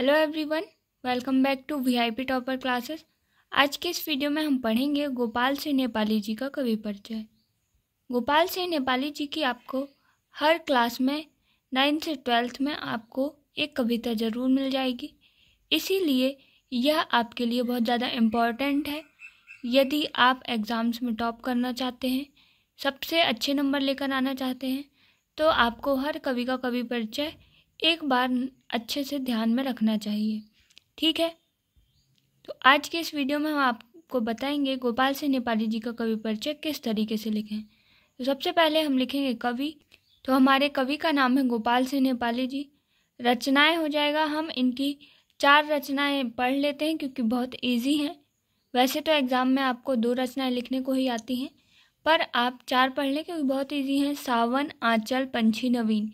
hello everyone welcome back to VIP topper classes आज के इस वीडियो में हम पढ़ेंगे गोपाल सिंह नेपाली जी का कवि परिचय गोपाल सिंह नेपाली जी की आपको हर क्लास में नाइन्थ से ट्वेल्थ में आपको एक कविता ज़रूर मिल जाएगी इसीलिए यह आपके लिए बहुत ज़्यादा इम्पॉर्टेंट है यदि आप एग्ज़ाम्स में टॉप करना चाहते हैं सबसे अच्छे नंबर लेकर आना चाहते हैं तो आपको हर कवि का कवि परिचय एक बार अच्छे से ध्यान में रखना चाहिए ठीक है तो आज के इस वीडियो में हम आपको बताएंगे गोपाल सिंह नेपाली जी का कवि परिचय किस तरीके से लिखें तो सबसे पहले हम लिखेंगे कवि तो हमारे कवि का नाम है गोपाल सिंह नेपाली जी रचनाएं हो जाएगा हम इनकी चार रचनाएं पढ़ लेते हैं क्योंकि बहुत इजी हैं वैसे तो एग्ज़ाम में आपको दो रचनाएं लिखने को ही आती हैं पर आप चार पढ़ लें क्योंकि बहुत इजी हैं सावन आंचल पंछी नवीन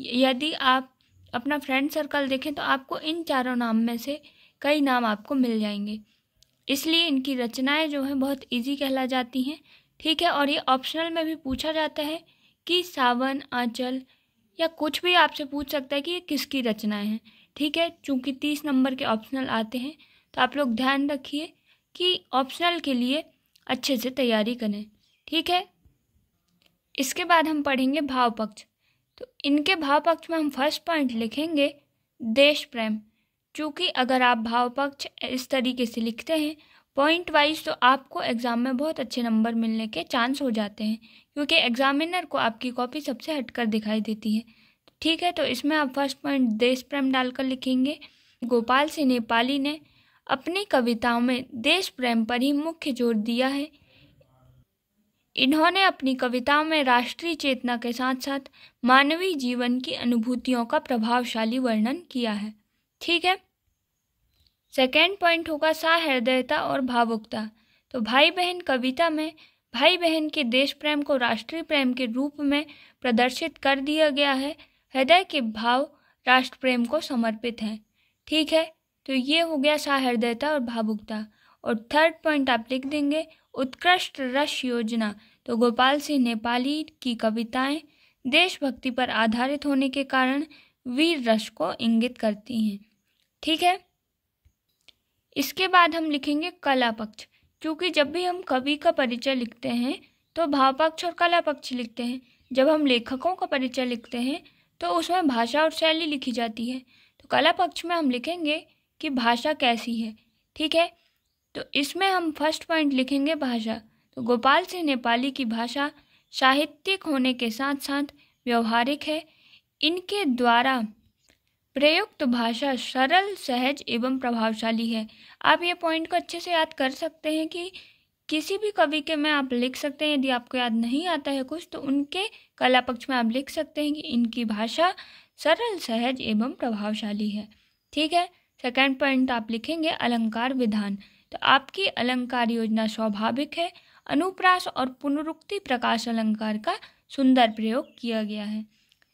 यदि आप अपना फ्रेंड सर्कल देखें तो आपको इन चारों नाम में से कई नाम आपको मिल जाएंगे इसलिए इनकी रचनाएं जो हैं बहुत इजी कहला जाती हैं ठीक है और ये ऑप्शनल में भी पूछा जाता है कि सावन आंचल या कुछ भी आपसे पूछ सकता है कि ये किसकी रचनाएं हैं ठीक है चूँकि तीस नंबर के ऑप्शनल आते हैं तो आप लोग ध्यान रखिए कि ऑप्शनल के लिए अच्छे से तैयारी करें ठीक है इसके बाद हम पढ़ेंगे भाव पक्ष तो इनके भाव पक्ष में हम फर्स्ट पॉइंट लिखेंगे देश प्रेम चूँकि अगर आप भाव पक्ष इस तरीके से लिखते हैं पॉइंट वाइज तो आपको एग्ज़ाम में बहुत अच्छे नंबर मिलने के चांस हो जाते हैं क्योंकि एग्ज़ामिनर को आपकी कॉपी सबसे हटकर दिखाई देती है ठीक है तो इसमें आप फर्स्ट पॉइंट देश प्रेम डालकर लिखेंगे गोपाल सिंह नेपाली ने अपनी कविताओं में देश प्रेम पर ही मुख्य जोर दिया है इन्होंने अपनी कविताओं में राष्ट्रीय चेतना के साथ साथ मानवीय जीवन की अनुभूतियों का प्रभावशाली वर्णन किया है ठीक है सेकेंड पॉइंट होगा सहृदयता और भावुकता तो भाई बहन कविता में भाई बहन के देश प्रेम को राष्ट्रीय प्रेम के रूप में प्रदर्शित कर दिया गया है हृदय के भाव राष्ट्र प्रेम को समर्पित हैं ठीक है तो ये हो गया सहृदयता और भावुकता और थर्ड पॉइंट आप लिख देंगे उत्कृष्ट रस योजना तो गोपाल सिंह नेपाली की कविताएं देशभक्ति पर आधारित होने के कारण वीर रस को इंगित करती हैं ठीक है इसके बाद हम लिखेंगे कला पक्ष क्योंकि जब भी हम कवि का परिचय लिखते हैं तो भाव पक्ष और कला पक्ष लिखते हैं जब हम लेखकों का परिचय लिखते हैं तो उसमें भाषा और शैली लिखी जाती है तो कला पक्ष में हम लिखेंगे कि भाषा कैसी है ठीक है तो इसमें हम फर्स्ट पॉइंट लिखेंगे भाषा तो गोपाल सिंह नेपाली की भाषा साहित्यिक होने के साथ साथ व्यवहारिक है इनके द्वारा प्रयुक्त भाषा सरल सहज एवं प्रभावशाली है आप ये पॉइंट को अच्छे से याद कर सकते हैं कि किसी भी कवि के में आप लिख सकते हैं यदि आपको याद नहीं आता है कुछ तो उनके कला पक्ष में आप लिख सकते हैं कि इनकी भाषा सरल सहज एवं प्रभावशाली है ठीक है सेकेंड पॉइंट आप लिखेंगे अलंकार विधान तो आपकी अलंकार योजना स्वाभाविक है अनुप्रास और पुनरुक्ति प्रकाश अलंकार का सुंदर प्रयोग किया गया है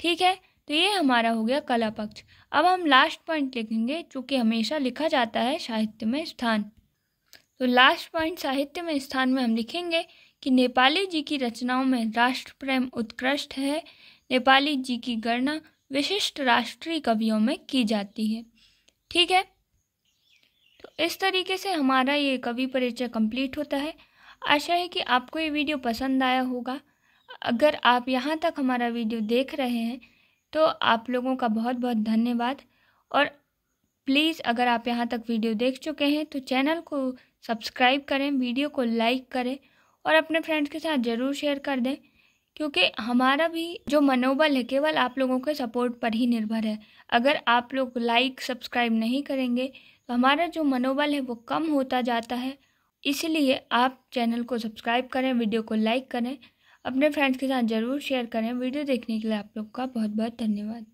ठीक है तो ये हमारा हो गया कला पक्ष अब हम लास्ट पॉइंट लिखेंगे क्योंकि हमेशा लिखा जाता है साहित्य में स्थान तो लास्ट पॉइंट साहित्य में स्थान में हम लिखेंगे कि नेपाली जी की रचनाओं में राष्ट्र प्रेम उत्कृष्ट है नेपाली जी की गणना विशिष्ट राष्ट्रीय कवियों में की जाती है ठीक है इस तरीके से हमारा ये कवि परिचय कंप्लीट होता है आशा है कि आपको ये वीडियो पसंद आया होगा अगर आप यहाँ तक हमारा वीडियो देख रहे हैं तो आप लोगों का बहुत बहुत धन्यवाद और प्लीज़ अगर आप यहाँ तक वीडियो देख चुके हैं तो चैनल को सब्सक्राइब करें वीडियो को लाइक करें और अपने फ्रेंड्स के साथ ज़रूर शेयर कर दें क्योंकि हमारा भी जो मनोबल है केवल आप लोगों के सपोर्ट पर ही निर्भर है अगर आप लोग लाइक सब्सक्राइब नहीं करेंगे तो हमारा जो मनोबल है वो कम होता जाता है इसलिए आप चैनल को सब्सक्राइब करें वीडियो को लाइक करें अपने फ्रेंड्स के साथ ज़रूर शेयर करें वीडियो देखने के लिए आप लोग का बहुत बहुत धन्यवाद